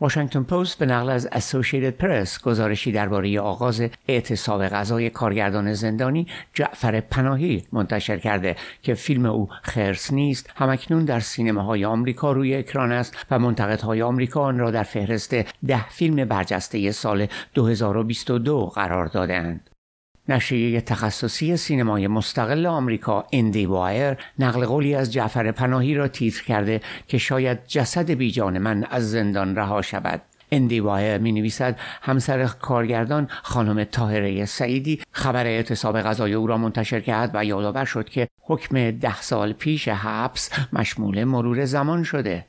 واشنگتن پست به نقل از اسوشیتد پرس گزارشی درباره آغاز اعتصاب غذای کارگردان زندانی جعفر پناهی منتشر کرده که فیلم او خرس نیست همکنون در سینماهای آمریکا روی اکران است و منتقدهای آمریکا آن را در فهرست ده فیلم برجسته سال 2022 قرار دادهاند نشریه تخصصی سینمای مستقل آمریکا اندی وایر نقل قولی از جعفر پناهی را تیتر کرده که شاید جسد بیجان من از زندان رها شود اندی وایر می نویسد همسر کارگردان خانم تاهره سعیدی خبر اعتصاب غذای او را منتشر کرد و یادآور شد که حکم ده سال پیش حبس مشمول مرور زمان شده